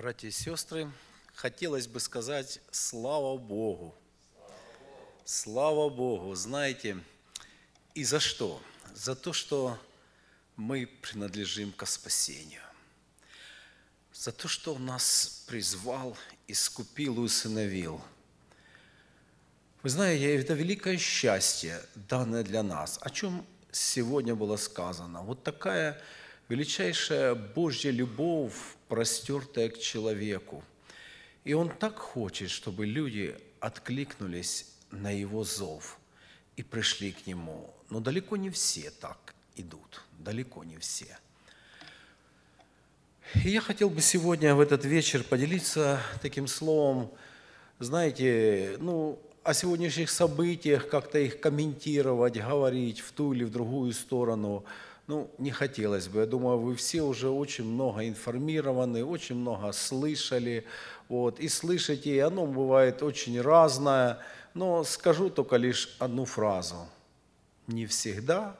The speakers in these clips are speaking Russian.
братья и сестры, хотелось бы сказать «Слава Богу!» Слава Богу! Знаете, и за что? За то, что мы принадлежим к спасению. За то, что Он нас призвал, искупил и усыновил. Вы знаете, это великое счастье, данное для нас. О чем сегодня было сказано? Вот такая величайшая Божья любовь, простертая к человеку. И Он так хочет, чтобы люди откликнулись на Его зов и пришли к Нему. Но далеко не все так идут, далеко не все. И я хотел бы сегодня, в этот вечер, поделиться таким словом, знаете, ну, о сегодняшних событиях, как-то их комментировать, говорить в ту или в другую сторону – ну, не хотелось бы. Я думаю, вы все уже очень много информированы, очень много слышали. Вот, и слышите, и оно бывает очень разное. Но скажу только лишь одну фразу. Не всегда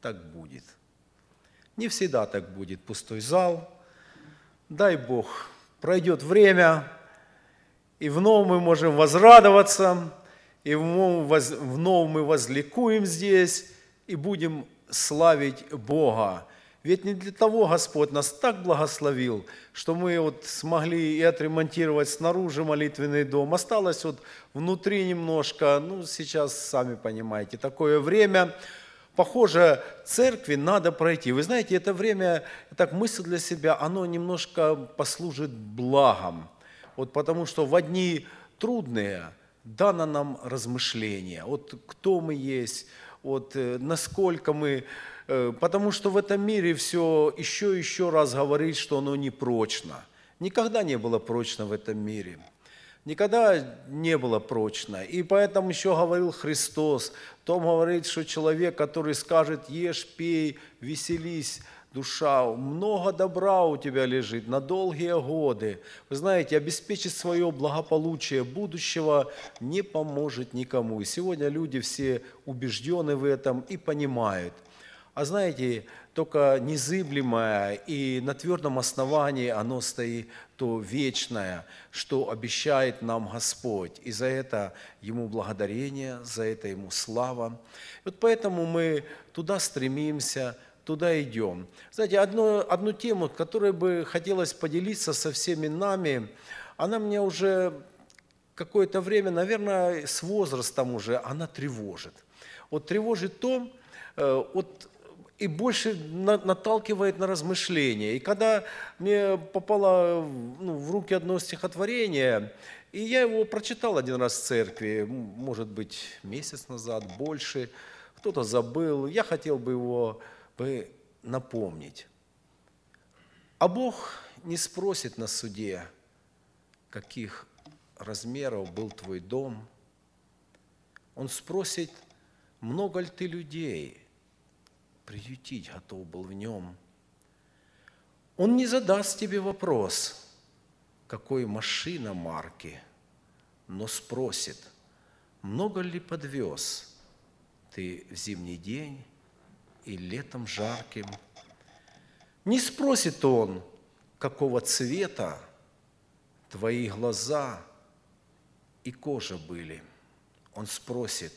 так будет. Не всегда так будет пустой зал. Дай Бог, пройдет время, и вновь мы можем возрадоваться, и вновь мы возликуем здесь, и будем славить Бога. Ведь не для того Господь нас так благословил, что мы вот смогли и отремонтировать снаружи молитвенный дом. Осталось вот внутри немножко, ну сейчас сами понимаете, такое время. Похоже, церкви надо пройти. Вы знаете, это время, так мысль для себя, оно немножко послужит благом. Вот потому что в одни трудные дано нам размышление. Вот кто мы есть, вот э, насколько мы... Э, потому что в этом мире все еще и еще раз говорит, что оно не прочно. Никогда не было прочно в этом мире. Никогда не было прочно. И поэтому еще говорил Христос. Том говорит, что человек, который скажет «Ешь, пей, веселись», душа, много добра у тебя лежит на долгие годы. Вы знаете, обеспечить свое благополучие будущего не поможет никому. И сегодня люди все убеждены в этом и понимают. А знаете, только незыблемое и на твердом основании оно стоит то вечное, что обещает нам Господь. И за это Ему благодарение, за это Ему слава. И вот поэтому мы туда стремимся – туда идем. Знаете, одну, одну тему, которой бы хотелось поделиться со всеми нами, она мне уже какое-то время, наверное, с возрастом уже, она тревожит. Вот тревожит то, э, вот и больше на, наталкивает на размышления. И когда мне попало ну, в руки одно стихотворение, и я его прочитал один раз в церкви, может быть, месяц назад, больше, кто-то забыл, я хотел бы его бы напомнить. А Бог не спросит на суде, каких размеров был твой дом. Он спросит, много ли ты людей приютить готов был в нем. Он не задаст тебе вопрос, какой машина марки, но спросит, много ли подвез ты в зимний день и летом жарким. Не спросит он, какого цвета твои глаза и кожа были. Он спросит,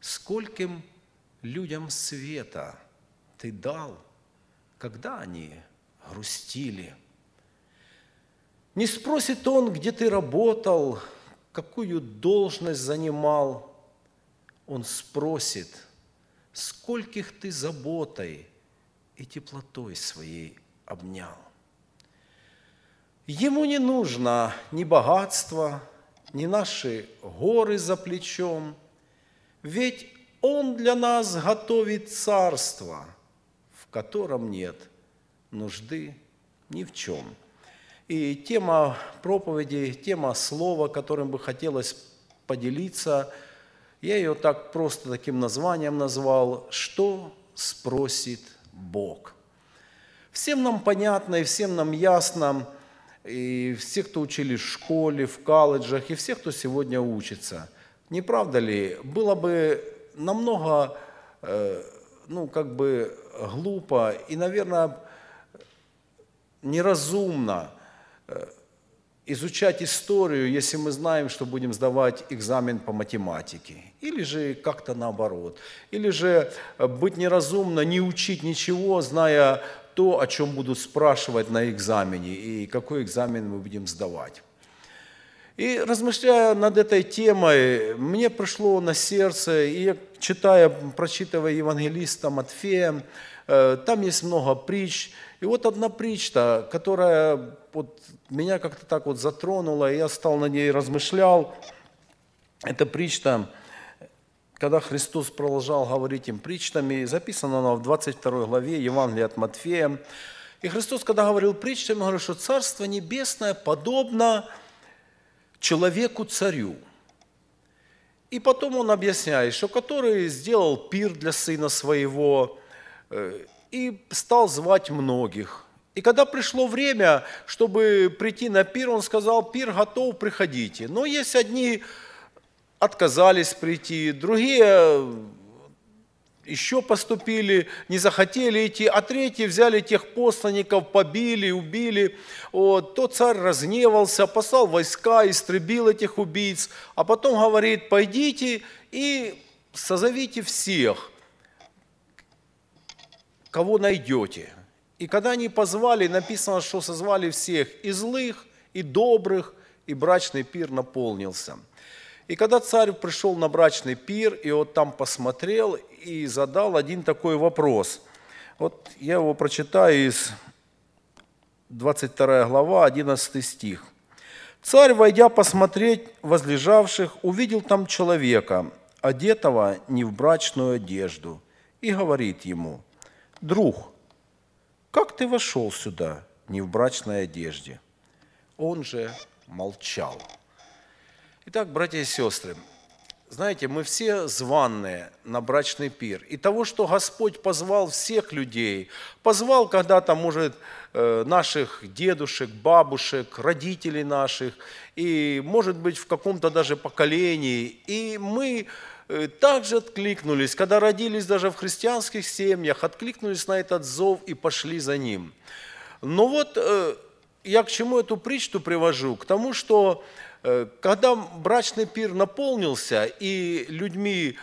скольким людям света ты дал, когда они грустили. Не спросит он, где ты работал, какую должность занимал. Он спросит – скольких ты заботой и теплотой своей обнял. Ему не нужно ни богатство, ни наши горы за плечом, ведь Он для нас готовит царство, в котором нет нужды ни в чем. И тема проповеди, тема слова, которым бы хотелось поделиться – я ее так просто таким названием назвал «Что спросит Бог?». Всем нам понятно и всем нам ясно, и все, кто учились в школе, в колледжах, и все, кто сегодня учится. Не правда ли, было бы намного, э, ну, как бы глупо и, наверное, неразумно э, изучать историю, если мы знаем, что будем сдавать экзамен по математике, или же как-то наоборот, или же э, быть неразумно, не учить ничего, зная то, о чем будут спрашивать на экзамене и какой экзамен мы будем сдавать. И размышляя над этой темой, мне пришло на сердце, и я, читая, прочитывая Евангелиста Матфея, э, там есть много притч, и вот одна притча, которая вот меня как-то так вот затронула, и я стал на ней размышлял. Это притча, когда Христос продолжал говорить им притчами, записана она в 22 главе Евангелия от Матфея. И Христос, когда говорил притчами, говорил, что Царство Небесное подобно человеку-царю. И потом он объясняет, что который сделал пир для сына своего, э, и стал звать многих. И когда пришло время, чтобы прийти на пир, он сказал, пир готов, приходите. Но есть одни отказались прийти, другие еще поступили, не захотели идти, а третьи взяли тех посланников, побили, убили. Вот. То царь разгневался, послал войска, истребил этих убийц, а потом говорит, пойдите и созовите всех, кого найдете. И когда они позвали, написано, что созвали всех, и злых, и добрых, и брачный пир наполнился. И когда царь пришел на брачный пир, и вот там посмотрел, и задал один такой вопрос. Вот я его прочитаю из 22 глава, 11 стих. «Царь, войдя посмотреть возлежавших, увидел там человека, одетого не в брачную одежду, и говорит ему – друг, как ты вошел сюда не в брачной одежде?» Он же молчал. Итак, братья и сестры, знаете, мы все званные на брачный пир. И того, что Господь позвал всех людей, позвал когда-то, может, э, наших дедушек, бабушек, родителей наших, и, может быть, в каком-то даже поколении. И мы Э, также откликнулись, когда родились даже в христианских семьях, откликнулись на этот зов и пошли за ним. Но вот э, я к чему эту притчу привожу? К тому, что э, когда брачный пир наполнился и людьми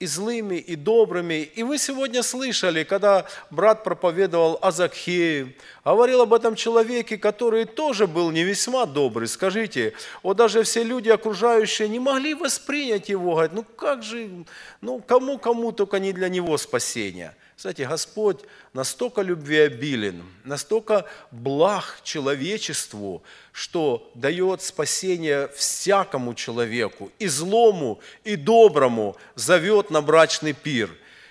и злыми, и добрыми. И вы сегодня слышали, когда брат проповедовал о Закхее, говорил об этом человеке, который тоже был не весьма добрый. Скажите, вот даже все люди окружающие не могли воспринять его, говорят, ну как же, ну кому-кому, только не для него спасение – знаете, Господь настолько любвеобилен, настолько благ человечеству, что дает спасение всякому человеку, и злому, и доброму, зовет на брачный пир.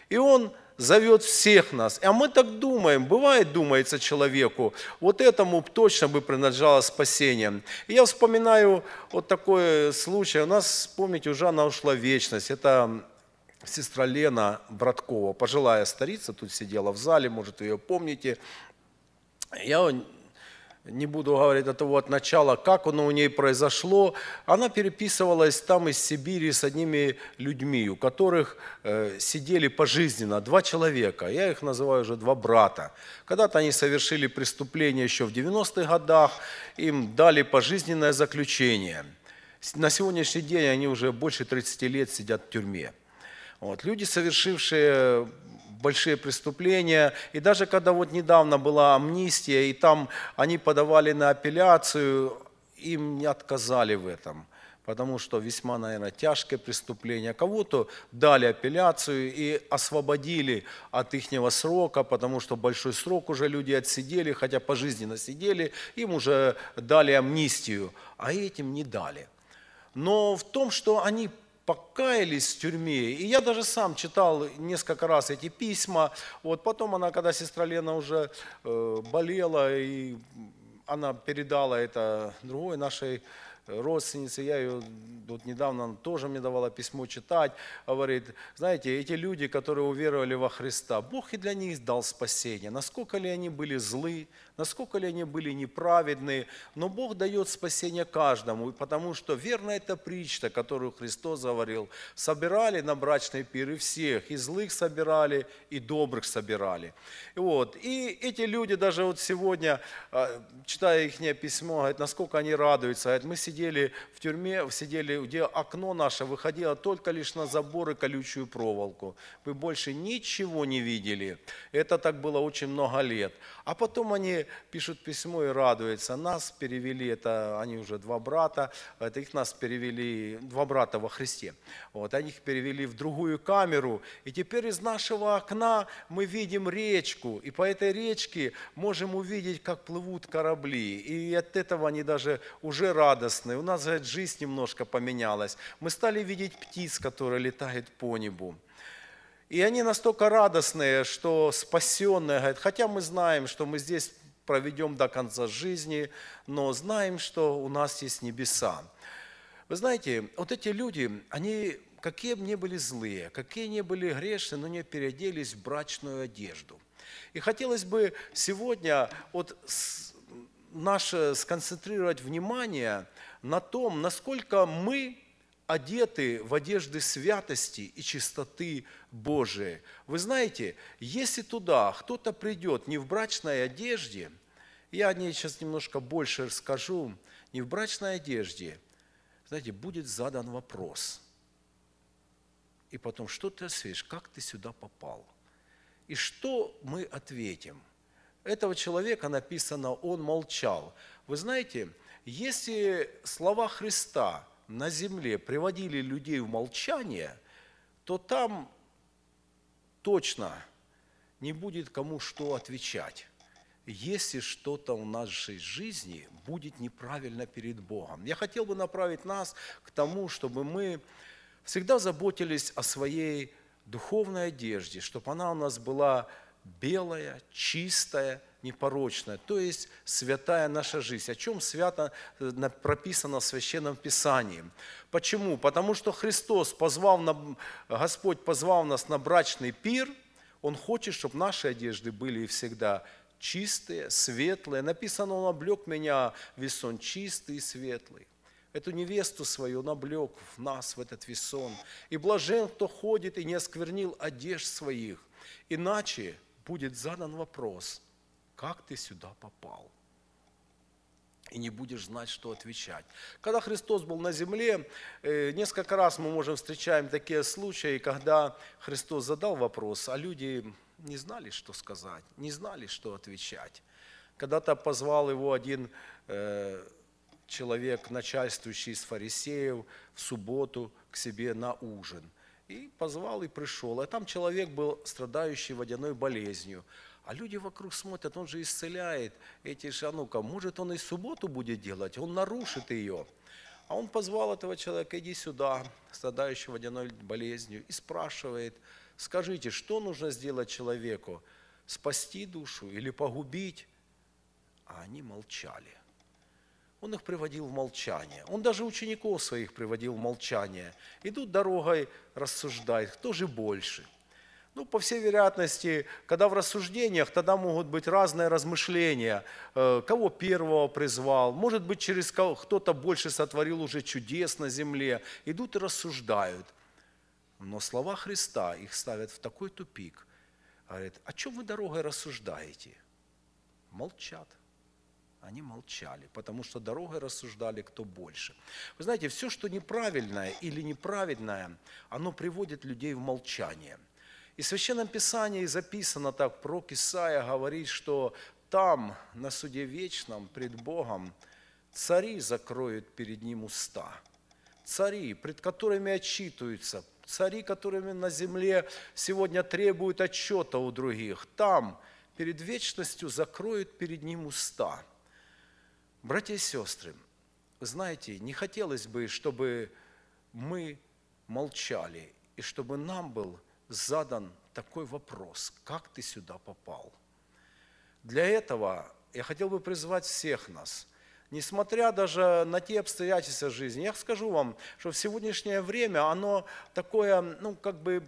И Он зовет всех нас. А мы так думаем, бывает, думается человеку, вот этому точно бы принадлежало спасение. И я вспоминаю вот такой случай. У нас, помните, уже она ушла вечность. Это сестра Лена Браткова, пожилая старица, тут сидела в зале, может, вы ее помните. Я не буду говорить до того от начала, как оно у нее произошло. Она переписывалась там из Сибири с одними людьми, у которых э, сидели пожизненно два человека. Я их называю уже два брата. Когда-то они совершили преступление еще в 90-х годах, им дали пожизненное заключение. На сегодняшний день они уже больше 30 лет сидят в тюрьме. Вот. Люди, совершившие большие преступления. И даже когда вот недавно была амнистия, и там они подавали на апелляцию, им не отказали в этом потому что весьма, наверное, тяжкое преступление. Кого-то дали апелляцию и освободили от ихнего срока, потому что большой срок уже люди отсидели, хотя пожизненно сидели, им уже дали амнистию, а этим не дали. Но в том, что они покаялись в тюрьме. И я даже сам читал несколько раз эти письма. Вот потом она, когда сестра Лена уже э, болела, и она передала это другой нашей родственницы, я ее вот недавно она тоже мне давала письмо читать, говорит, знаете, эти люди, которые уверовали во Христа, Бог и для них дал спасение. Насколько ли они были злы, насколько ли они были неправедны, но Бог дает спасение каждому, потому что верно это притча, которую Христос говорил. Собирали на брачные пиры всех, и злых собирали, и добрых собирали. И, вот. и эти люди даже вот сегодня, а, читая их письмо, говорит, насколько они радуются, говорит, мы сидим сидели в тюрьме, сидели, где окно наше выходило только лишь на забор и колючую проволоку. Вы больше ничего не видели. Это так было очень много лет. А потом они пишут письмо и радуются. Нас перевели, это они уже два брата, это их нас перевели, два брата во Христе. Вот, они их перевели в другую камеру. И теперь из нашего окна мы видим речку. И по этой речке можем увидеть, как плывут корабли. И от этого они даже уже радостны. У нас, говорит, жизнь немножко поменялась. Мы стали видеть птиц, которые летают по небу. И они настолько радостные, что спасенные, говорят, хотя мы знаем, что мы здесь проведем до конца жизни, но знаем, что у нас есть небеса. Вы знаете, вот эти люди, они какие бы ни были злые, какие ни были грешные, но не переоделись в брачную одежду. И хотелось бы сегодня вот наше сконцентрировать внимание на том, насколько мы одеты в одежды святости и чистоты Божией. Вы знаете, если туда кто-то придет не в брачной одежде, я о ней сейчас немножко больше расскажу, не в брачной одежде, знаете, будет задан вопрос. И потом, что ты ответишь, как ты сюда попал? И что мы ответим? Этого человека написано, он молчал. Вы знаете, если слова Христа – на земле приводили людей в молчание, то там точно не будет кому что отвечать если что-то в нашей жизни будет неправильно перед Богом. Я хотел бы направить нас к тому, чтобы мы всегда заботились о своей духовной одежде, чтобы она у нас была белая, чистая, непорочная, то есть святая наша жизнь, о чем свято э, прописано в Священном Писании. Почему? Потому что Христос позвал, на, Господь позвал нас на брачный пир, Он хочет, чтобы наши одежды были и всегда чистые, светлые. Написано, Он облег меня весон чистый и светлый эту невесту свою он облег в нас, в этот весон. И блажен, кто ходит и не осквернил одежд своих. Иначе будет задан вопрос – как ты сюда попал? и не будешь знать, что отвечать. Когда Христос был на земле, э, несколько раз мы можем встречаем такие случаи, когда Христос задал вопрос, а люди не знали, что сказать, не знали, что отвечать. Когда-то позвал его один э, человек, начальствующий из фарисеев, в субботу к себе на ужин. И позвал и пришел. А там человек был страдающий водяной болезнью. А люди вокруг смотрят, он же исцеляет эти шанука. Может, он и субботу будет делать, он нарушит ее. А он позвал этого человека, иди сюда, страдающего водяной болезнью, и спрашивает, скажите, что нужно сделать человеку? Спасти душу или погубить? А они молчали. Он их приводил в молчание. Он даже учеников своих приводил в молчание. Идут дорогой, рассуждают, кто же больше – ну, по всей вероятности, когда в рассуждениях, тогда могут быть разные размышления. Э, кого первого призвал, может быть, через кого кто-то больше сотворил уже чудес на земле. Идут и рассуждают. Но слова Христа их ставят в такой тупик. Говорит, о «А чем вы дорогой рассуждаете? Молчат. Они молчали, потому что дорогой рассуждали кто больше. Вы знаете, все, что неправильное или неправедное, оно приводит людей в молчание – и в Священном Писании записано так, про Исаия говорит, что там, на суде вечном, пред Богом, цари закроют перед ним уста. Цари, пред которыми отчитываются, цари, которыми на земле сегодня требуют отчета у других, там, перед вечностью, закроют перед ним уста. Братья и сестры, знаете, не хотелось бы, чтобы мы молчали, и чтобы нам был – задан такой вопрос, как ты сюда попал? Для этого я хотел бы призвать всех нас, несмотря даже на те обстоятельства жизни. Я скажу вам, что в сегодняшнее время оно такое, ну, как бы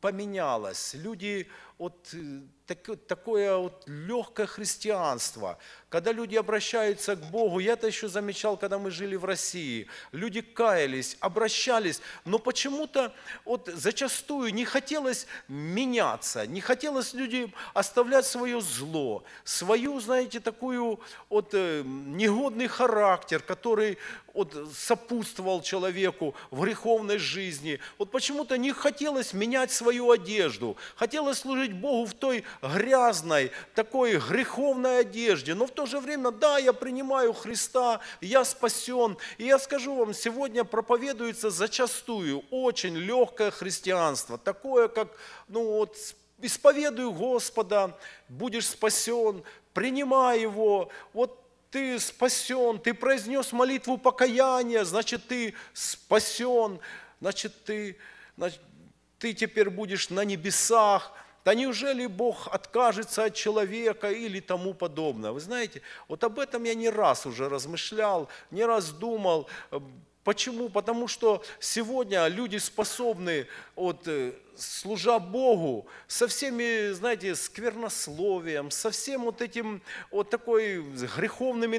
поменялось. Люди вот э, так, такое вот легкое христианство, когда люди обращаются к Богу. Я это еще замечал, когда мы жили в России. Люди каялись, обращались, но почему-то вот зачастую не хотелось меняться, не хотелось людям оставлять свое зло, свою, знаете, такую вот э, негодный характер, который вот сопутствовал человеку в греховной жизни. Вот почему-то не хотелось менять свою одежду, хотелось служить служить Богу в той грязной, такой греховной одежде, но в то же время, да, я принимаю Христа, я спасен. И я скажу вам, сегодня проповедуется зачастую очень легкое христианство, такое, как, ну вот, исповедуй Господа, будешь спасен, принимай Его, вот ты спасен, ты произнес молитву покаяния, значит, ты спасен, значит, ты, значит, ты теперь будешь на небесах, да неужели Бог откажется от человека или тому подобное. Вы знаете, вот об этом я не раз уже размышлял, не раз думал. Эм, почему? Потому что сегодня люди способны от э, служа Богу, со всеми, знаете, сквернословием, со всем вот этим, вот такой греховными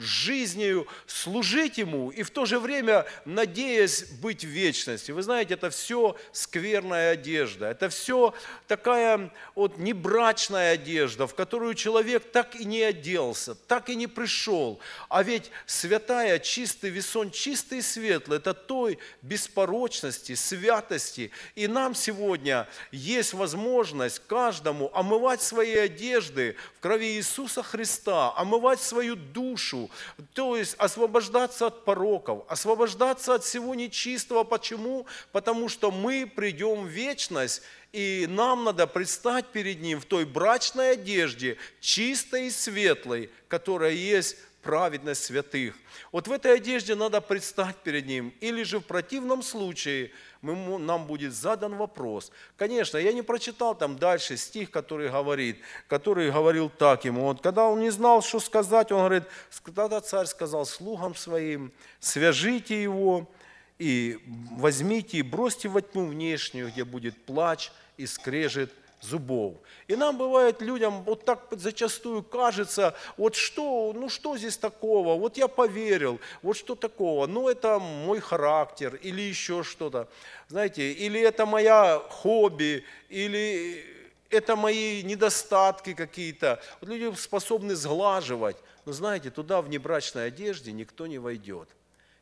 жизнью служить Ему и в то же время надеясь быть в вечности. Вы знаете, это все скверная одежда, это все такая вот небрачная одежда, в которую человек так и не оделся, так и не пришел. А ведь святая, чистый весон, чистый и светлый – это той беспорочности, святости. И нам сегодня сегодня есть возможность каждому омывать свои одежды в крови Иисуса Христа, омывать свою душу, то есть освобождаться от пороков, освобождаться от всего нечистого. Почему? Потому что мы придем в вечность, и нам надо предстать перед Ним в той брачной одежде, чистой и светлой, которая есть праведность святых. Вот в этой одежде надо предстать перед Ним. Или же в противном случае мы, нам будет задан вопрос. Конечно, я не прочитал там дальше стих, который говорит, который говорил так ему. Вот, когда он не знал, что сказать, он говорит, "Когда царь сказал слугам своим, свяжите его, и возьмите и бросьте во тьму внешнюю, где будет плач и скрежет зубов. И нам бывает людям вот так зачастую кажется, вот что, ну что здесь такого, вот я поверил, вот что такого, ну это мой характер или еще что-то, знаете, или это моя хобби, или это мои недостатки какие-то. Вот люди способны сглаживать, но знаете, туда в небрачной одежде никто не войдет.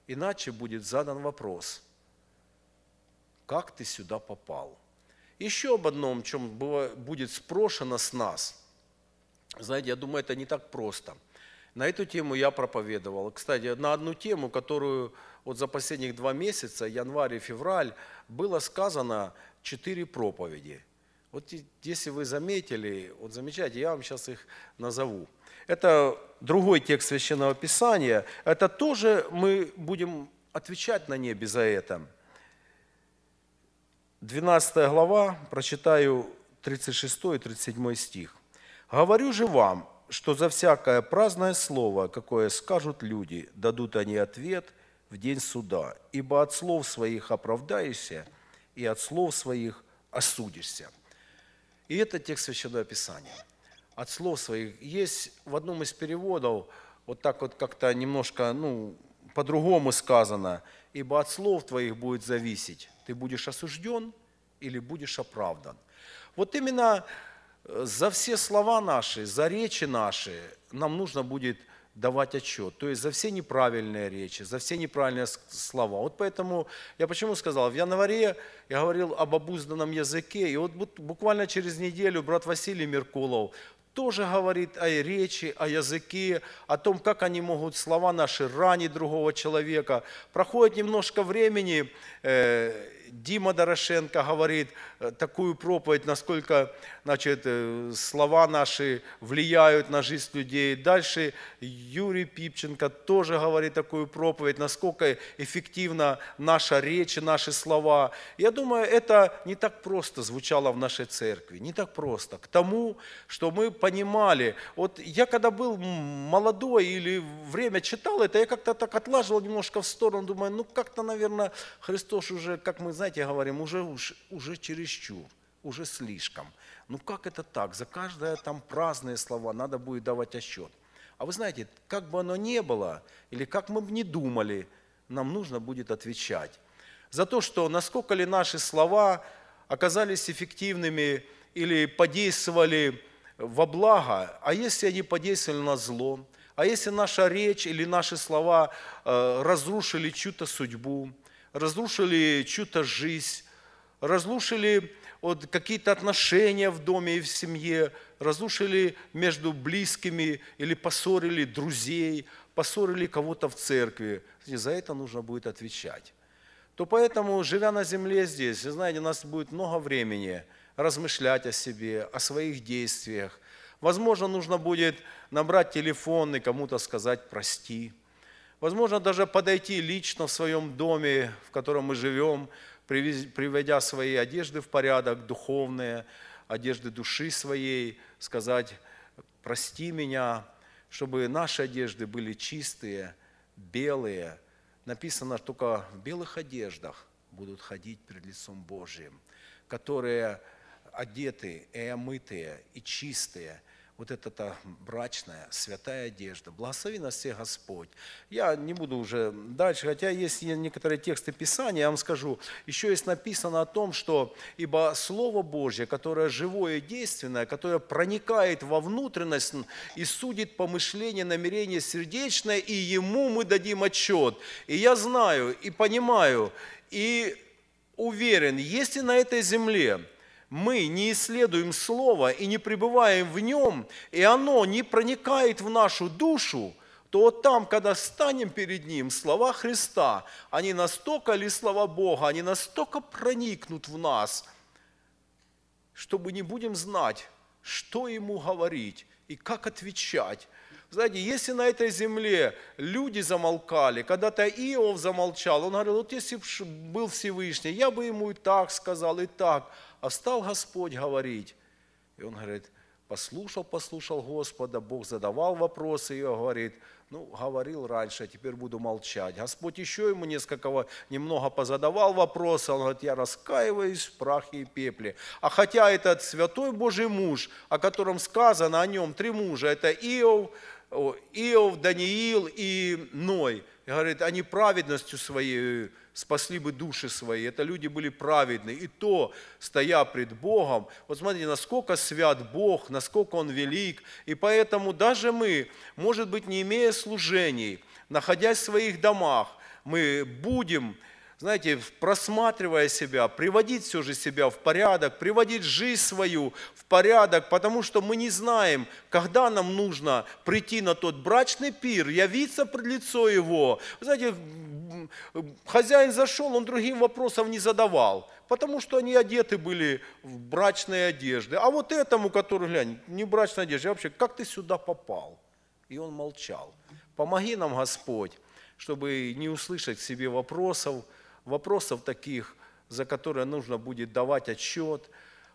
Иначе будет задан вопрос, как ты сюда попал? Еще об одном, чем будет спрошено с нас. Знаете, я думаю, это не так просто. На эту тему я проповедовал. Кстати, на одну тему, которую вот за последних два месяца, январь и февраль, было сказано четыре проповеди. Вот если вы заметили, вот замечайте, я вам сейчас их назову. Это другой текст Священного Писания. Это тоже мы будем отвечать на небе за это. 12 глава, прочитаю 36 и 37 стих. «Говорю же вам, что за всякое праздное слово, какое скажут люди, дадут они ответ в день суда, ибо от слов своих оправдаешься, и от слов своих осудишься». И это текст Священного Писания. От слов своих. Есть в одном из переводов, вот так вот как-то немножко, ну, по-другому сказано – ибо от слов твоих будет зависеть, ты будешь осужден или будешь оправдан. Вот именно э, за все слова наши, за речи наши нам нужно будет давать отчет, то есть за все неправильные речи, за все неправильные слова. Вот поэтому я почему сказал, в январе я говорил об обузданном языке, и вот буквально через неделю брат Василий Меркулов тоже говорит о речи, о языке, о том, как они могут слова наши ранить другого человека. Проходит немножко времени, э, Дима Дорошенко говорит э, такую проповедь, насколько значит, э, слова наши влияют на жизнь людей. Дальше Юрий Пипченко тоже говорит такую проповедь, насколько эффективна наша речь и наши слова. Я думаю, это не так просто звучало в нашей церкви, не так просто. К тому, что мы понимали. Вот я когда был молодой или время читал это, я как-то так отлаживал немножко в сторону, думаю, ну как-то, наверное, Христос уже, как мы знаем, знаете, говорим, уже, уже, уже чересчур, уже слишком. Ну как это так? За каждое там праздные слова надо будет давать отчет А вы знаете, как бы оно ни было, или как мы бы ни думали, нам нужно будет отвечать. За то, что насколько ли наши слова оказались эффективными или подействовали во благо, а если они подействовали на зло, а если наша речь или наши слова э, разрушили чью-то судьбу, разрушили чью-то жизнь, разрушили вот, какие-то отношения в доме и в семье, разрушили между близкими или поссорили друзей, поссорили кого-то в церкви. И за это нужно будет отвечать. То поэтому, живя на земле здесь, знаете, у нас будет много времени размышлять о себе, о своих действиях. Возможно, нужно будет набрать телефон и кому-то сказать «прости», Возможно, даже подойти лично в своем доме, в котором мы живем, приведя свои одежды в порядок, духовные, одежды души своей, сказать «прости меня», чтобы наши одежды были чистые, белые. Написано, что только в белых одеждах будут ходить перед лицом Божьим, которые одеты и омытые, и чистые – вот эта та брачная, святая одежда. Благослови нас всех Господь. Я не буду уже дальше, хотя есть некоторые тексты Писания, я вам скажу, еще есть написано о том, что «Ибо Слово Божье, которое живое и действенное, которое проникает во внутренность и судит помышление, намерение сердечное, и Ему мы дадим отчет». И я знаю, и понимаю, и уверен, если на этой земле – мы не исследуем Слово и не пребываем в нем, и оно не проникает в нашу душу, то вот там, когда станем перед Ним, слова Христа, они настолько ли слова Бога, они настолько проникнут в нас, что мы не будем знать, что Ему говорить и как отвечать. Знаете, если на этой земле люди замолкали, когда-то Иов замолчал, он говорил, вот если бы был Всевышний, я бы ему и так сказал, и так. А стал Господь говорить. И он говорит, послушал, послушал Господа, Бог задавал вопросы, и он говорит, ну, говорил раньше, а теперь буду молчать. Господь еще ему несколько, немного позадавал вопросы, он говорит, я раскаиваюсь в прахе и пепле. А хотя этот святой Божий муж, о котором сказано о нем три мужа, это Иов, Иов, Даниил и Ной, говорит, они праведностью своей спасли бы души свои. Это люди были праведны. И то, стоя пред Богом, вот смотрите, насколько свят Бог, насколько Он велик. И поэтому даже мы, может быть, не имея служений, находясь в своих домах, мы будем знаете, просматривая себя, приводить все же себя в порядок, приводить жизнь свою в порядок, потому что мы не знаем, когда нам нужно прийти на тот брачный пир, явиться пред лицо его. Вы знаете, хозяин зашел, он другим вопросов не задавал, потому что они одеты были в брачные одежды. А вот этому, который, глянь, не брачная одежда, вообще, как ты сюда попал? И он молчал. Помоги нам, Господь, чтобы не услышать себе вопросов, вопросов таких, за которые нужно будет давать отчет,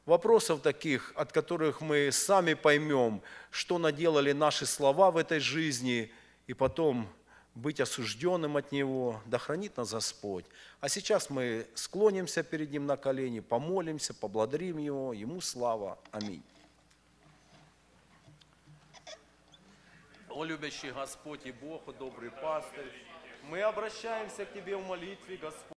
вопросов таких, от которых мы сами поймем, что наделали наши слова в этой жизни, и потом быть осужденным от Него. Да хранит нас Господь. А сейчас мы склонимся перед Ним на колени, помолимся, поблагодарим Его. Ему слава. Аминь. О, любящий Господь и Бог, и добрый пастырь, мы обращаемся к Тебе в молитве, Господь.